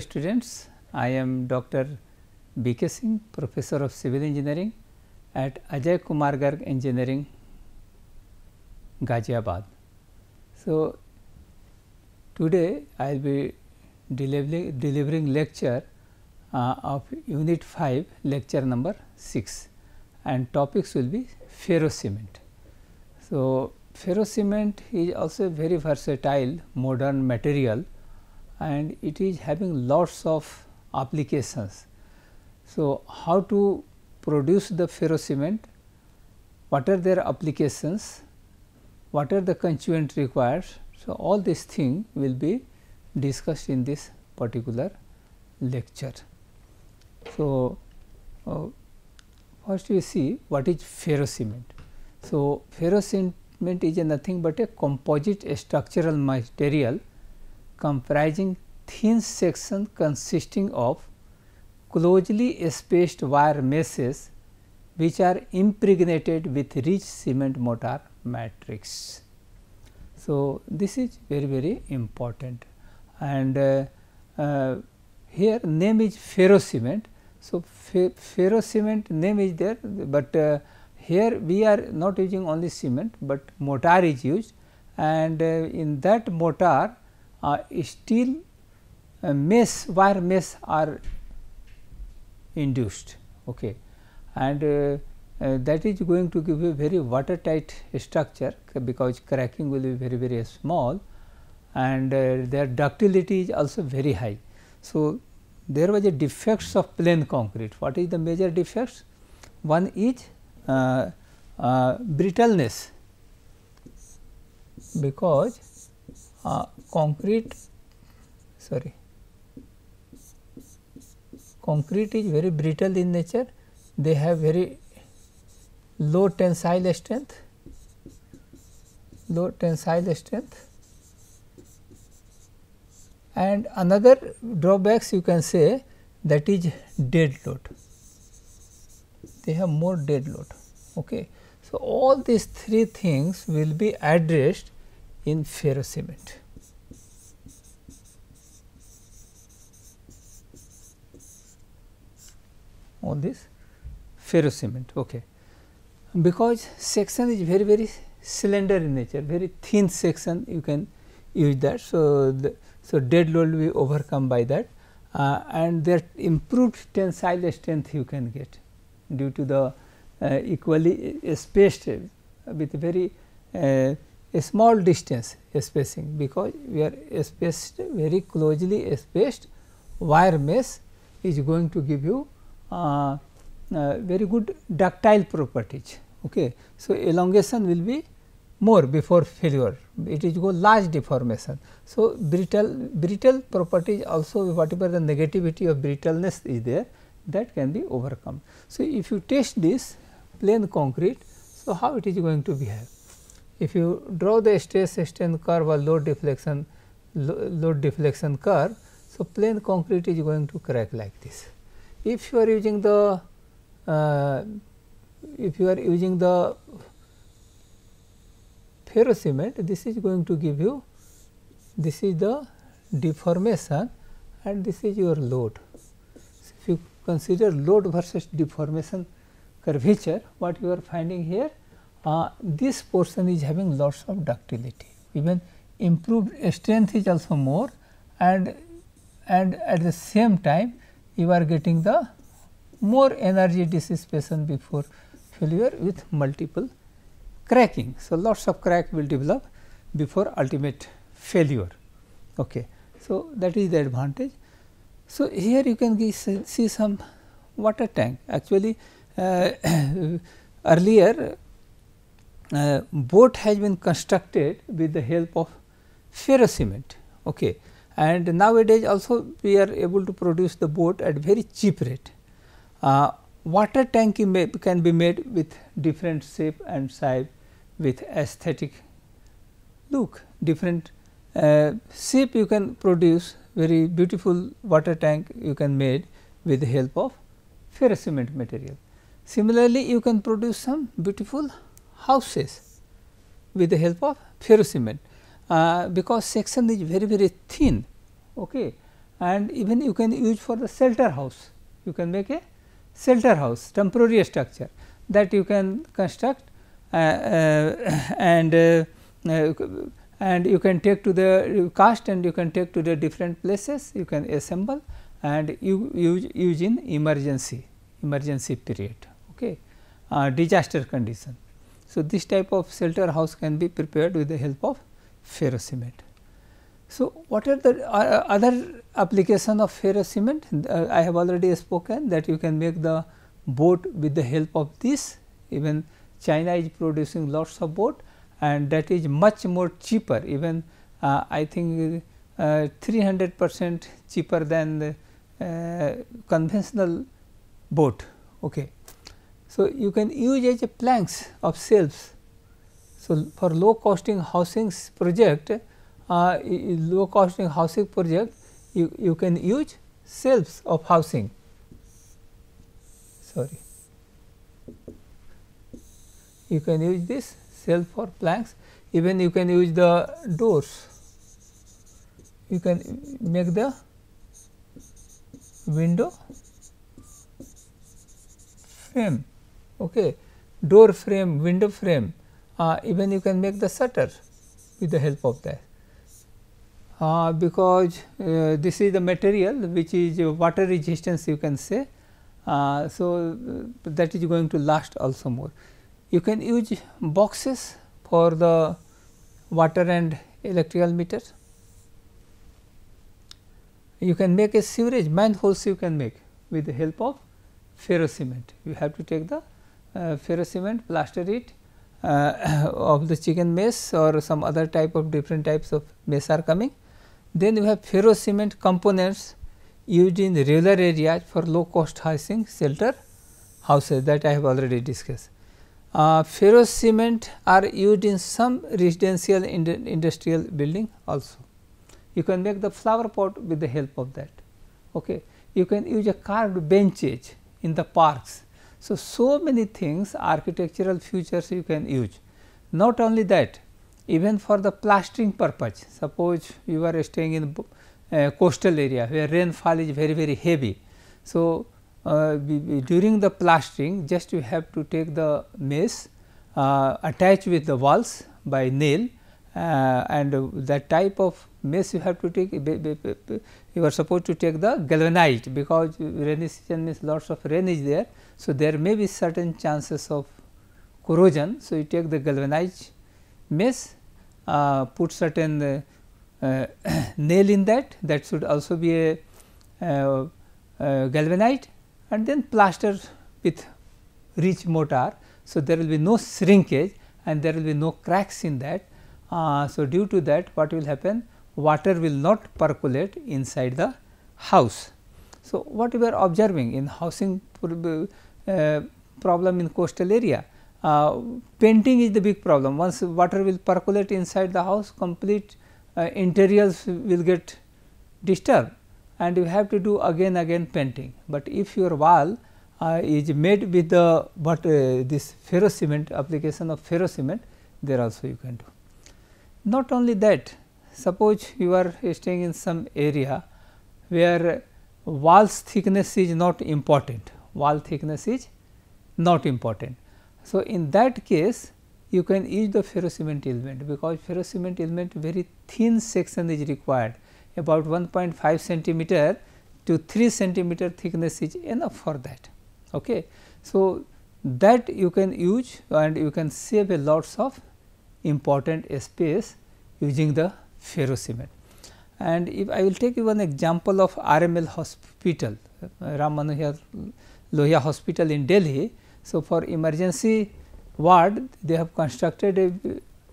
students, I am Dr. B.K. Singh, Professor of Civil Engineering at Ajay Kumar Garg Engineering, Ghaziabad. So, today I will be delivering, delivering lecture uh, of unit 5 lecture number 6 and topics will be Ferro Cement. So, Ferro Cement is also very versatile modern material and it is having lots of applications. So, how to produce the ferro cement? what are their applications, what are the constituent required. So, all these things will be discussed in this particular lecture. So, uh, first we see what is ferro cement. So, ferro cement is nothing but a composite structural material comprising thin section consisting of closely spaced wire meshes which are impregnated with rich cement mortar matrix. So, this is very very important and uh, uh, here name is ferro cement. So, ferro cement name is there, but uh, here we are not using only cement, but mortar is used and uh, in that mortar uh, steel uh, mesh wire mesh are induced okay. and uh, uh, that is going to give you very watertight structure because cracking will be very very small and uh, their ductility is also very high. So, there was a defects of plain concrete what is the major defects? One is uh, uh, brittleness because uh, concrete sorry concrete is very brittle in nature they have very low tensile strength low tensile strength and another drawbacks you can say that is dead load they have more dead load okay so all these three things will be addressed in ferrocement. on this ferrocement okay because section is very very slender in nature very thin section you can use that so the, so dead load will be overcome by that uh, and there improved tensile strength you can get due to the uh, equally uh, spaced with very uh, a small distance spacing because we are spaced very closely spaced wire mesh is going to give you uh, uh, very good ductile properties. Okay. So, elongation will be more before failure it is go large deformation. So, brittle brittle properties also whatever the negativity of brittleness is there that can be overcome. So, if you test this plain concrete, so how it is going to behave? if you draw the stress strain curve or load deflection load deflection curve. So, plain concrete is going to crack like this. If you are using the uh, if you are using the cement, this is going to give you this is the deformation and this is your load. So, if you consider load versus deformation curvature, what you are finding here uh, this portion is having lots of ductility even improved strength is also more and and at the same time you are getting the more energy dissipation before failure with multiple cracking. So, lots of crack will develop before ultimate failure. Okay. So, that is the advantage. So, here you can see some water tank actually uh, earlier uh, boat has been constructed with the help of cement. Okay. And nowadays also we are able to produce the boat at very cheap rate. Uh, water tank can be made with different shape and size with aesthetic look, different uh, shape you can produce very beautiful water tank you can made with the help of ferro cement material. Similarly, you can produce some beautiful houses with the help of ferrocement uh, because section is very very thin okay and even you can use for the shelter house you can make a shelter house temporary structure that you can construct uh, uh, and uh, uh, and you can take to the cast and you can take to the different places you can assemble and you use, use in emergency emergency period okay uh, disaster condition so, this type of shelter house can be prepared with the help of ferro cement. So, what are the uh, uh other application of ferro Uh, I have already spoken that you can make the boat with the help of this. Even China is producing lots of boat and that is much more cheaper even uh, I think uh, 300 percent cheaper than the uh, conventional boat. Okay. So, you can use as a planks of shelves. So, for low costing housing project, uh, low costing housing project, you, you can use shelves of housing. Sorry, you can use this shelf for planks, even you can use the doors, you can make the window frame okay, door frame, window frame, uh, even you can make the shutter with the help of that. Uh, because uh, this is the material which is water resistance you can say. Uh, so, uh, that is going to last also more. You can use boxes for the water and electrical meter. You can make a sewerage manholes you can make with the help of cement. You have to take the uh, ferrocement plastered it uh, of the chicken mesh or some other type of different types of mesh are coming. Then you have ferrocement components used in rural areas for low cost housing shelter houses that I have already discussed. Uh, ferrocement are used in some residential ind industrial building also. You can make the flower pot with the help of that. Okay. You can use a carved benches in the parks so, so many things architectural features you can use. Not only that, even for the plastering purpose, suppose you are staying in coastal area where rainfall is very very heavy. So, uh, during the plastering just you have to take the mesh uh, attached with the walls by nail uh, and that type of mesh you have to take you are supposed to take the galvanite because rainy season means lots of rain is there. So, there may be certain chances of corrosion. So, you take the galvanized mesh uh, put certain uh, uh, nail in that that should also be a, a, uh, uh, galvanite and then plaster with rich mortar. So, there will be no shrinkage and there will be no cracks in that. Uh, so, due to that what will happen? Water will not percolate inside the house. So, what we are observing in housing uh, problem in coastal area, uh, painting is the big problem. Once water will percolate inside the house, complete uh, interiors will get disturbed and you have to do again again painting. But if your wall uh, is made with the but uh, this cement application of ferro cement, there also you can do. Not only that, suppose you are staying in some area where walls thickness is not important, wall thickness is not important. So, in that case you can use the ferrocement element because ferrocement element very thin section is required about 1.5 centimeter to 3 centimeter thickness is enough for that. Okay. So, that you can use and you can save a lots of important space using the ferrocement. And if I will take you an example of RML hospital, uh, Ram Manohar Lohia hospital in Delhi. So, for emergency ward they have constructed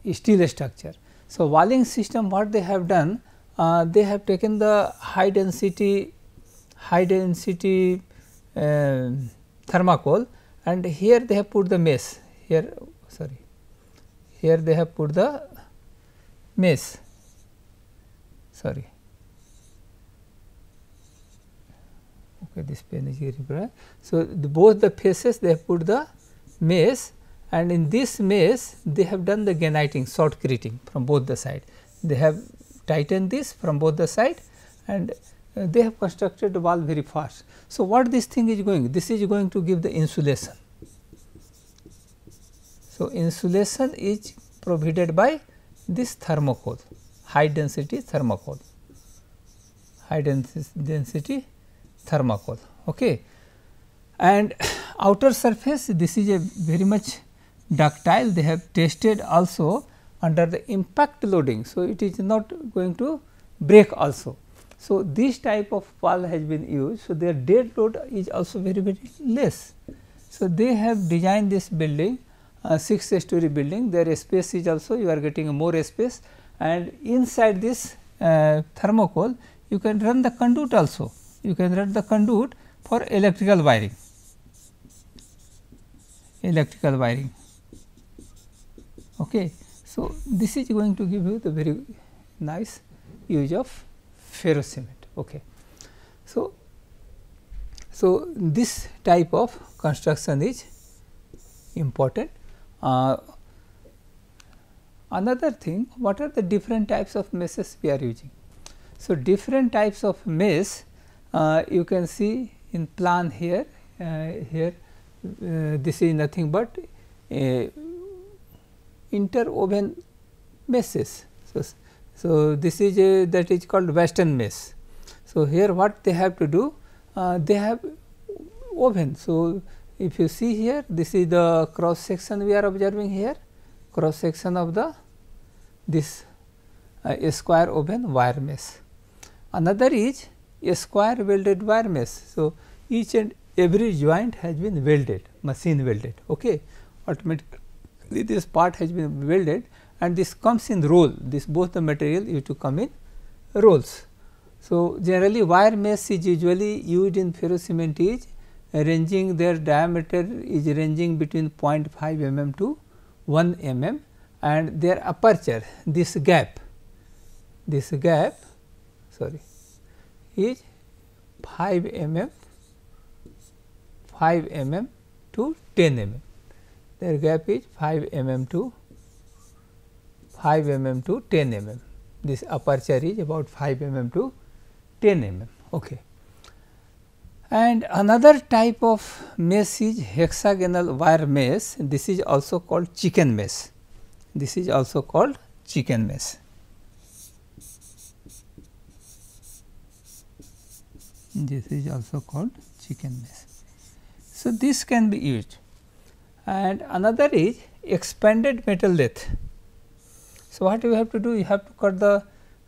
a steel structure. So, walling system what they have done, uh, they have taken the high density high density uh, thermocol and here they have put the mesh here here they have put the mesh sorry okay this pen is irregular. So, the both the faces they have put the mesh and in this mesh they have done the ganiting short creating from both the side. They have tightened this from both the side and uh, they have constructed the wall very fast. So, what this thing is going? This is going to give the insulation so, insulation is provided by this thermocol, high density thermocol, high density thermocol. Okay. And outer surface this is a very much ductile they have tested also under the impact loading. So, it is not going to break also. So, this type of wall has been used. So, their dead load is also very very less. So, they have designed this building 6 story building their space is also you are getting more space and inside this uh, thermocol you can run the conduit also you can run the conduit for electrical wiring electrical wiring okay so this is going to give you the very nice use of ferrocement okay so so this type of construction is important uh, another thing what are the different types of meshes we are using. So, different types of mesh uh, you can see in plan here, uh, here uh, this is nothing but uh, interwoven meshes. So, so, this is a, that is called western mesh. So, here what they have to do? Uh, they have woven. So, if you see here this is the cross section we are observing here cross section of the this uh, square open wire mesh. Another is a square welded wire mesh. So, each and every joint has been welded machine welded ok. Ultimately this part has been welded and this comes in roll this both the material used to come in rolls. So, generally wire mesh is usually used in cement is ranging their diameter is ranging between 0.5 mm to 1 mm and their aperture this gap this gap sorry is 5 mm 5 mm to 10 mm their gap is 5 mm to 5 mm to 10 mm this aperture is about 5 mm to 10 mm okay and another type of mesh is hexagonal wire mesh, this is also called chicken mesh. This is also called chicken mesh. This is also called chicken mesh. So, this can be used and another is expanded metal lathe. So, what you have to do? You have to cut the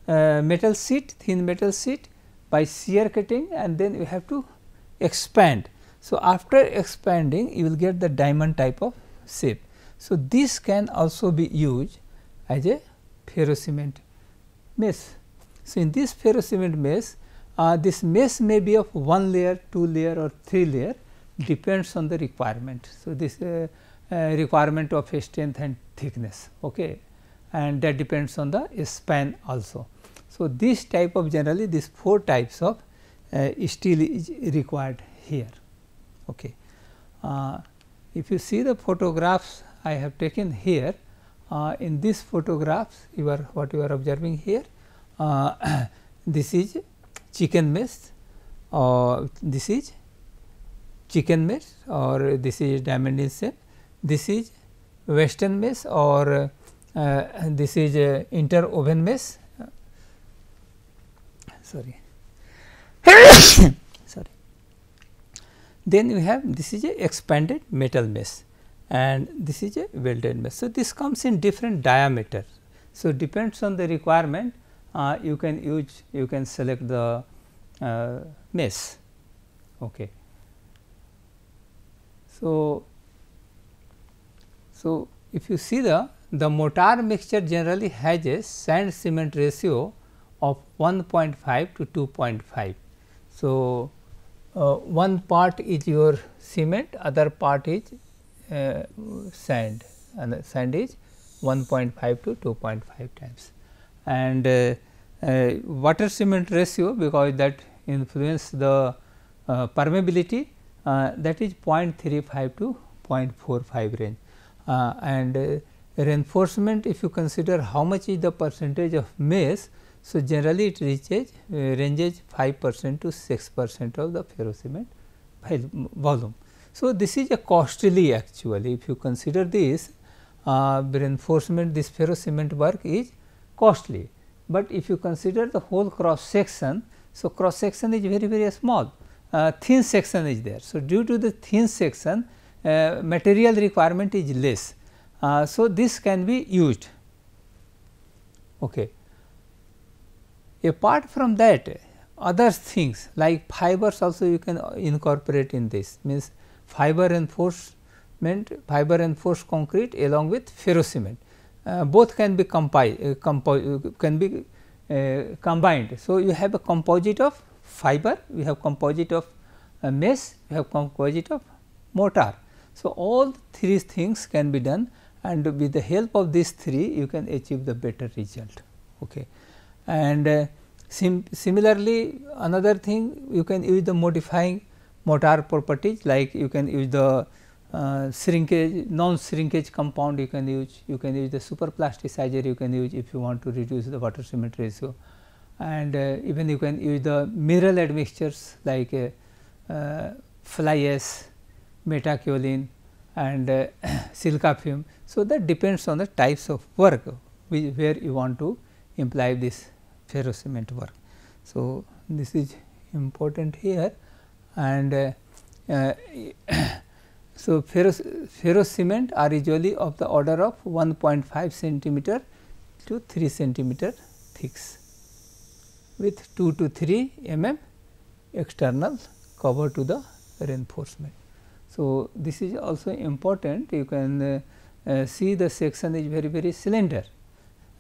uh, metal sheet, thin metal sheet by shear cutting and then you have to expand. So, after expanding you will get the diamond type of shape. So, this can also be used as a ferrocement mesh. So, in this ferrocement mesh uh, this mesh may be of one layer, two layer or three layer depends on the requirement. So, this uh, uh, requirement of strength and thickness okay, and that depends on the span also. So, this type of generally these four types of uh, steel is required here. Okay. Uh, if you see the photographs I have taken here, uh, in these photographs you are what you are observing here, this is chicken mesh or this is chicken mesh or this is diamond in this is western mesh or uh, this is uh, inter oven mesh uh, sorry sorry. Then we have this is a expanded metal mesh and this is a welded mesh. So, this comes in different diameter. So, depends on the requirement uh, you can use you can select the uh, mesh. Okay. So, so if you see the the mortar mixture generally has a sand cement ratio of 1.5 to 2.5 so, uh, one part is your cement other part is uh, sand and the sand is 1.5 to 2.5 times and uh, uh, water cement ratio because that influence the uh, permeability uh, that is 0.35 to 0.45 range and reinforcement if you consider how much is the percentage of mass. So, generally it reaches uh, ranges 5 percent to 6 percent of the ferrocement volume. So, this is a costly actually if you consider this uh, reinforcement this ferrocement work is costly, but if you consider the whole cross section. So, cross section is very very small uh, thin section is there. So, due to the thin section uh, material requirement is less. Uh, so, this can be used. Okay. Apart from that other things like fibers also you can incorporate in this means fiber reinforcement fiber reinforced concrete along with ferro uh, both can be uh, compo uh, can be uh, combined. So, you have a composite of fiber you have composite of uh, mesh you have composite of mortar. So, all three things can be done and with the help of these three you can achieve the better result. Okay and uh, sim similarly another thing you can use the modifying motor properties like you can use the uh, shrinkage non shrinkage compound you can use you can use the super plasticizer you can use if you want to reduce the water cement ratio and uh, even you can use the mineral admixtures like uh, uh fly ash metacholine and uh, silica fume. So, that depends on the types of work which, where you want to imply this cement work. So, this is important here and uh, uh, so cement are usually of the order of 1.5 centimeter to 3 centimeter thicks with 2 to 3 mm external cover to the reinforcement. So, this is also important you can uh, uh see the section is very very slender.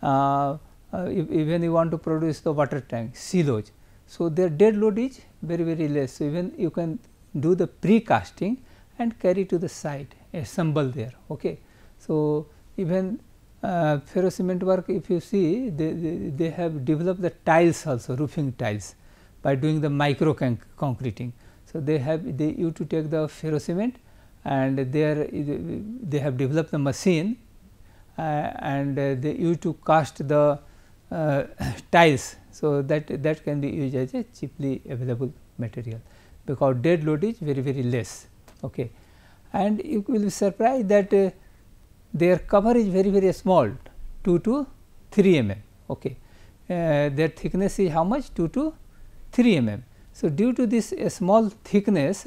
Uh, uh, if, even you want to produce the water tank silos. So, their dead load is very very less. So, even you can do the precasting and carry to the site assemble there. Okay. So, even uh, ferro cement work if you see they, they, they, have developed the tiles also roofing tiles by doing the micro concreting. So, they have they you to take the ferro cement and there they have developed the machine uh, and uh, they you to cast the uh, tiles. So, that that can be used as a cheaply available material because dead load is very very less. Okay. And you will be surprised that uh, their cover is very very small 2 to 3 mm. Okay. Uh, their thickness is how much 2 to 3 mm. So, due to this uh, small thickness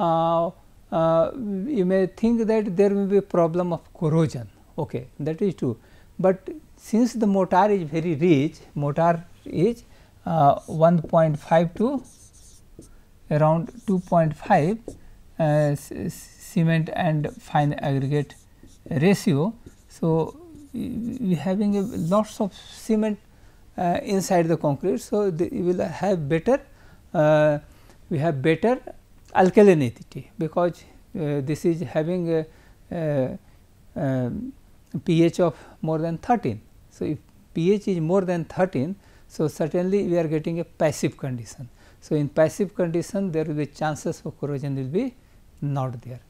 uh, uh, you may think that there will be problem of corrosion okay that is true, but since the motor is very rich, motor is uh, 1.5 to around 2.5 uh, cement and fine aggregate ratio. So, we having a lots of cement uh, inside the concrete. So, you will have better uh, we have better alkalinity because uh, this is having a, a, a um, pH of more than 13. So, if pH is more than 13, so certainly we are getting a passive condition. So, in passive condition there will be chances for corrosion will be not there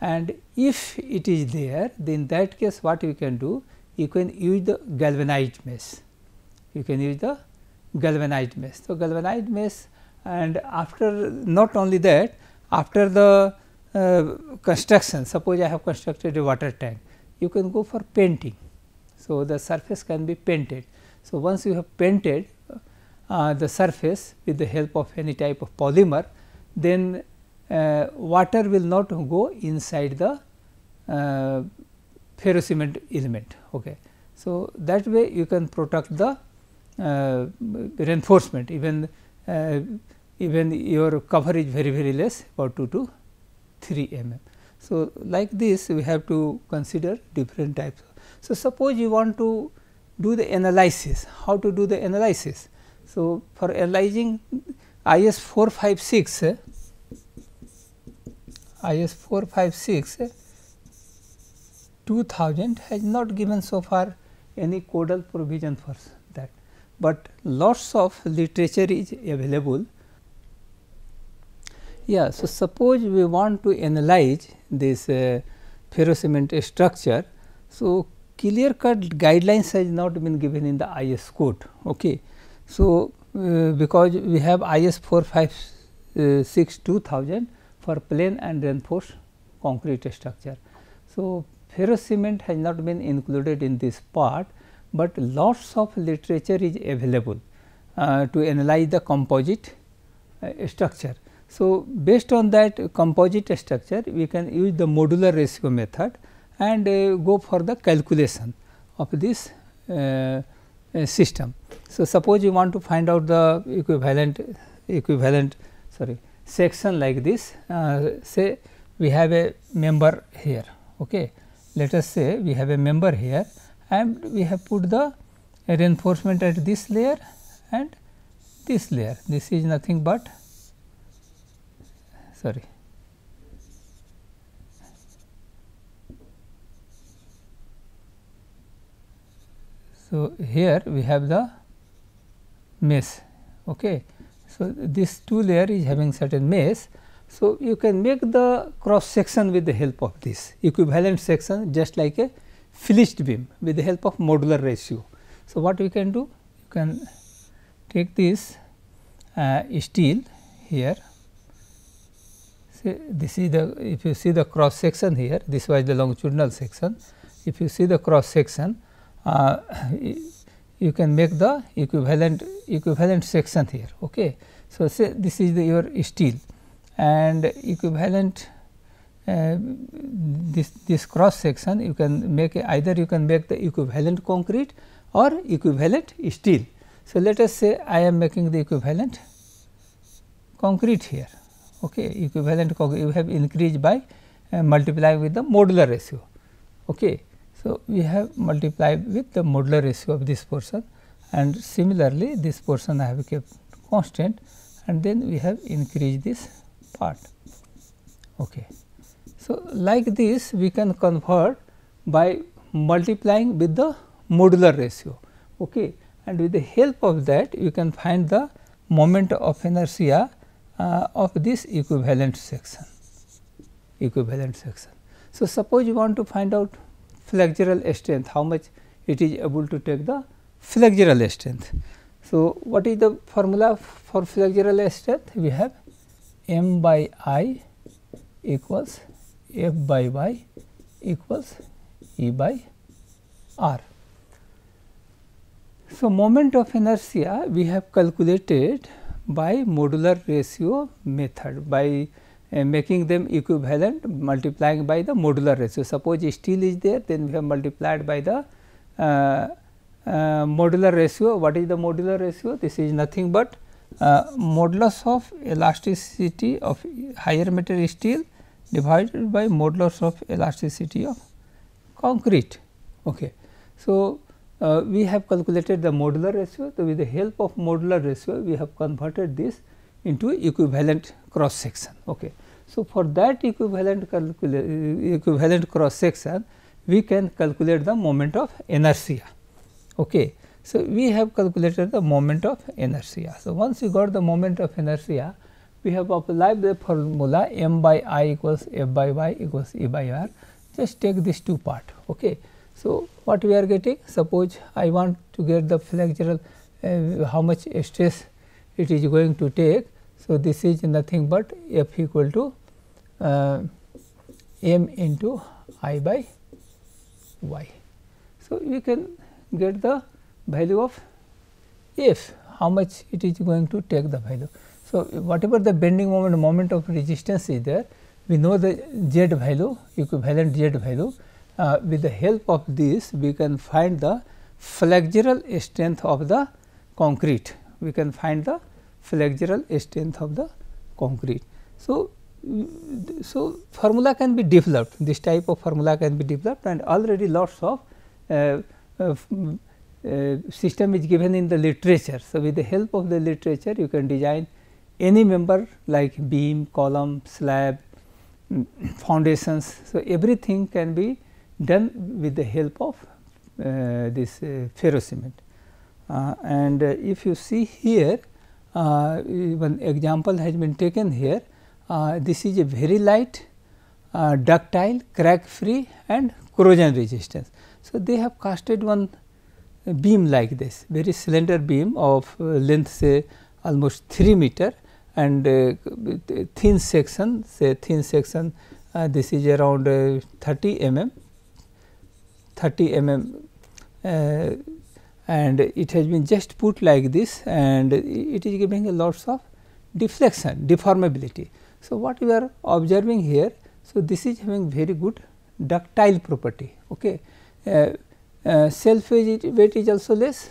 and if it is there then that case what you can do you can use the galvanized mesh you can use the galvanized mesh. So, galvanized mesh and after not only that after the uh, construction suppose I have constructed a water tank you can go for painting so, the surface can be painted. So, once you have painted uh, the surface with the help of any type of polymer, then uh, water will not go inside the uh, ferrocement element. Okay. So, that way you can protect the uh, reinforcement even uh, even your coverage very very less about 2 to 3 mm. So, like this we have to consider different types so, suppose you want to do the analysis, how to do the analysis. So, for analyzing IS 456, IS 456 2000 has not given so far any codal provision for that, but lots of literature is available. Yeah, so suppose we want to analyze this uh, ferrocement structure. So, clear cut guidelines has not been given in the IS code. Okay. So, uh, because we have IS 456 uh, 2000 for plain and reinforced concrete structure. So, ferrous cement has not been included in this part, but lots of literature is available uh, to analyze the composite uh, structure. So, based on that composite structure, we can use the modular ratio method and uh, go for the calculation of this uh, uh, system. So, suppose you want to find out the equivalent equivalent sorry section like this say we have a member here. Okay. Let us say we have a member here and we have put the reinforcement at this layer and this layer. This is nothing but sorry So, here we have the mesh. Okay. So, this 2 layer is having certain mesh. So, you can make the cross section with the help of this equivalent section just like a finished beam with the help of modular ratio. So, what we can do? You can take this uh, steel here see this is the if you see the cross section here this was the longitudinal section if you see the cross section uh, you can make the equivalent equivalent section here. Okay. So, say this is the your steel and equivalent uh, this this cross section you can make a, either you can make the equivalent concrete or equivalent steel. So, let us say I am making the equivalent concrete here okay equivalent concrete you have increased by uh, multiplying with the modular ratio okay so, we have multiplied with the modular ratio of this portion and similarly this portion I have kept constant and then we have increased this part. Okay. So, like this we can convert by multiplying with the modular ratio okay. and with the help of that you can find the moment of inertia uh, of this equivalent section equivalent section. So, suppose you want to find out flexural strength, how much it is able to take the flexural strength. So, what is the formula for flexural strength? We have m by i equals f by y equals e by r. So, moment of inertia we have calculated by modular ratio method by making them equivalent multiplying by the modular ratio. Suppose steel is there then we have multiplied by the uh, uh, modular ratio. What is the modular ratio? This is nothing but uh, modulus of elasticity of higher material steel divided by modulus of elasticity of concrete. Okay. So, uh, we have calculated the modular ratio. So, with the help of modular ratio we have converted this into equivalent cross section. Okay. So, for that equivalent equivalent cross section, we can calculate the moment of inertia. Okay. So, we have calculated the moment of inertia. So, once you got the moment of inertia, we have applied the formula m by i equals f by y equals e by r. Just take these two part. Okay. So, what we are getting? Suppose I want to get the flexural uh, how much stress it is going to take. So, this is nothing but f equal to uh, m into i by y. So, we can get the value of f how much it is going to take the value. So, whatever the bending moment moment of resistance is there we know the z value equivalent z value uh, with the help of this we can find the flexural strength of the concrete we can find the flexural strength of the concrete. So, so formula can be developed this type of formula can be developed and already lots of uh, uh, mm, uh, system is given in the literature. So, with the help of the literature you can design any member like beam, column, slab, mm, foundations. So, everything can be done with the help of uh, this uh, ferro cement. Uh, and if you see here one uh, example has been taken here. Uh, this is a very light, uh, ductile, crack free and corrosion resistance. So, they have casted one beam like this very slender beam of length say almost 3 meter and thin section say thin section this is around 30 mm 30 mm and it has been just put like this and it is giving a lots of deflection deformability. So, what we are observing here so this is having very good ductile property okay. Uh, uh, self weight is also less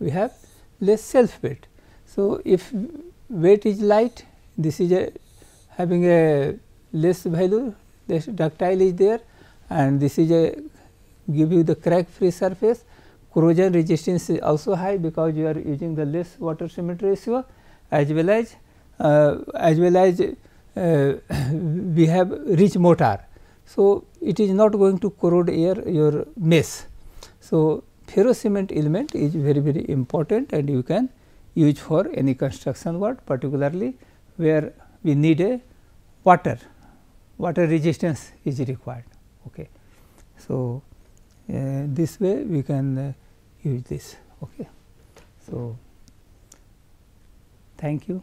we have less self weight. So, if weight is light this is a having a less value less ductile is there and this is a give you the crack free surface corrosion resistance is also high because you are using the less water cement ratio as well as uh, as well as uh, we have rich mortar. So, it is not going to corrode air your mess. So, ferrocement element is very very important and you can use for any construction work particularly where we need a water, water resistance is required. Okay. So, uh, this way we can uh, use this okay so thank you